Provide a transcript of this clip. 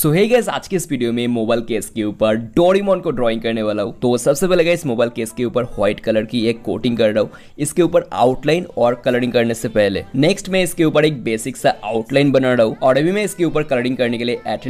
सो है गैस आज के इस वीडियो में मोबाइल केस के ऊपर डोरीमोन को ड्राइंग करने वाला हूँ तो सबसे पहले गए मोबाइल केस के ऊपर व्हाइट कलर की एक कोटिंग कर रहा हूँ इसके ऊपर आउटलाइन और कलरिंग करने से पहले नेक्स्ट मैं इसके ऊपर एक बेसिक सा आउटलाइन बना रहा हूँ और अभी मैं इसके ऊपर कलरिंग करने के लिए एट